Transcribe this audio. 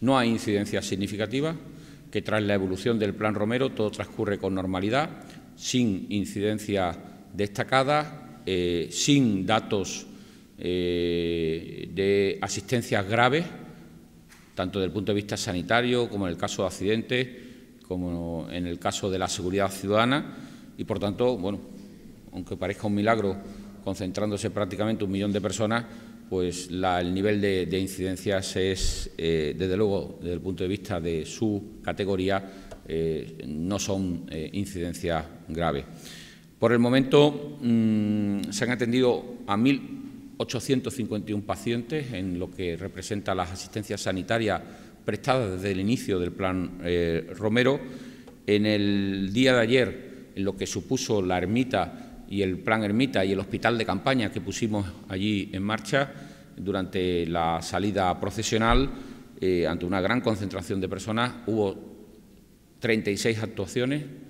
No hay incidencias significativas, que tras la evolución del Plan Romero todo transcurre con normalidad, sin incidencias destacadas, eh, sin datos eh, de asistencias graves, tanto desde el punto de vista sanitario como en el caso de accidentes, como en el caso de la seguridad ciudadana, y por tanto, bueno, aunque parezca un milagro concentrándose prácticamente un millón de personas, pues el nivel de, incidencias es, eh, desde luego, desde el punto de vista de su categoría, eh, no son eh, incidencias graves. Por el momento mm, se han atendido a 1.851 pacientes en lo que representa las asistencias sanitarias prestadas desde el inicio del plan Romero. En el día de ayer, en lo que supuso la ermita, y el plan Ermita y el hospital de campaña que pusimos allí en marcha durante la salida procesional, eh, ante una gran concentración de personas, hubo 36 actuaciones